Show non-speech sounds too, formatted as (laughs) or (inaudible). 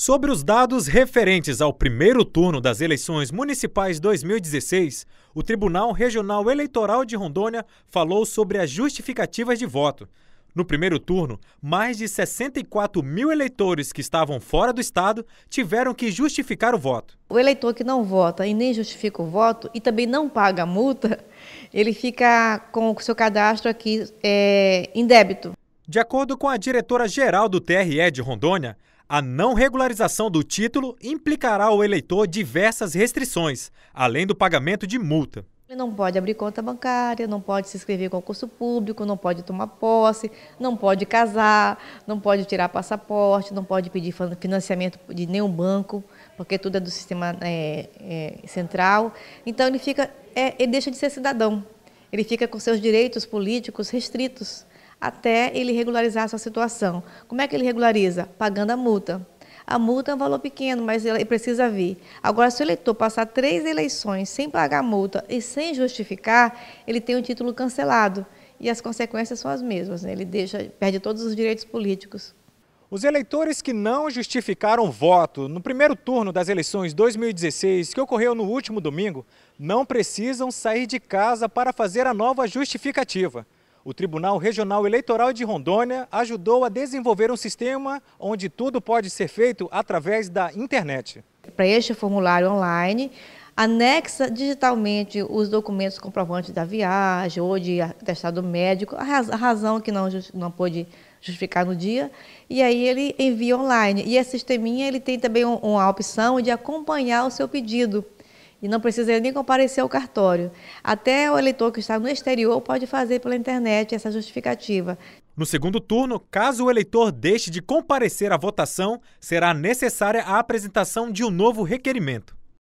Sobre os dados referentes ao primeiro turno das eleições municipais 2016, o Tribunal Regional Eleitoral de Rondônia falou sobre as justificativas de voto. No primeiro turno, mais de 64 mil eleitores que estavam fora do estado tiveram que justificar o voto. O eleitor que não vota e nem justifica o voto e também não paga a multa, (laughs) ele fica com o seu cadastro aqui é, em débito. De acordo com a diretora-geral do TRE de Rondônia, a não regularização do título implicará ao eleitor diversas restrições, além do pagamento de multa. Ele não pode abrir conta bancária, não pode se inscrever em concurso público, não pode tomar posse, não pode casar, não pode tirar passaporte, não pode pedir financiamento de nenhum banco, porque tudo é do sistema é, é, central. Então ele fica, é, ele deixa de ser cidadão. Ele fica com seus direitos políticos restritos até ele regularizar a sua situação. Como é que ele regulariza? Pagando a multa. A multa é um valor pequeno, mas ele precisa vir. Agora, se o eleitor passar três eleições sem pagar a multa e sem justificar, ele tem o título cancelado. E as consequências são as mesmas. Né? Ele deixa, perde todos os direitos políticos. Os eleitores que não justificaram voto no primeiro turno das eleições 2016, que ocorreu no último domingo, não precisam sair de casa para fazer a nova justificativa. O Tribunal Regional Eleitoral de Rondônia ajudou a desenvolver um sistema onde tudo pode ser feito através da internet. Para este formulário online, anexa digitalmente os documentos comprovantes da viagem ou de atestado médico, a razão que não, não pôde justificar no dia, e aí ele envia online. E esse sisteminha ele tem também uma opção de acompanhar o seu pedido e não precisa nem comparecer ao cartório. Até o eleitor que está no exterior pode fazer pela internet essa justificativa. No segundo turno, caso o eleitor deixe de comparecer à votação, será necessária a apresentação de um novo requerimento.